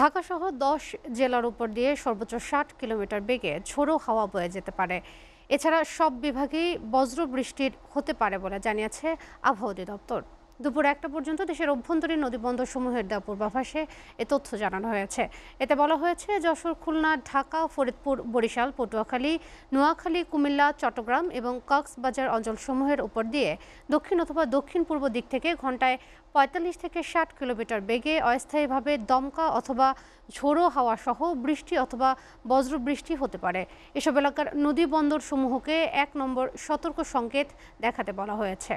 ঢাকাসহ দশ জেলার উপর দিয়ে সর্বোচ্চ ষাট কিলোমিটার বেগে ঝোড়ো হাওয়া বয়ে যেতে পারে এছাড়া সব বিভাগেই বজ্র বৃষ্টির হতে পারে বলে জানিয়েছে আবহাওয়া অধিদপ্তর দুপুর একটা পর্যন্ত দেশের অভ্যন্তরীণ নদীবন্দর সমূহের দেওয়া পূর্বাভাসে এ তথ্য জানানো হয়েছে এতে বলা হয়েছে যশোর খুলনা ঢাকা ফরিদপুর বরিশাল পটুয়াখালী নোয়াখালী কুমিল্লা চট্টগ্রাম এবং কক্সবাজার অঞ্চলসমূহের উপর দিয়ে দক্ষিণ অথবা দক্ষিণ পূর্ব দিক থেকে ঘন্টায় পঁয়তাল্লিশ থেকে ষাট কিলোমিটার বেগে অস্থায়ীভাবে দমকা অথবা ঝোড়ো হাওয়া সহ বৃষ্টি অথবা বজ্রবৃষ্টি হতে পারে এসব এলাকার নদী সমূহকে এক নম্বর সতর্ক সংকেত দেখাতে বলা হয়েছে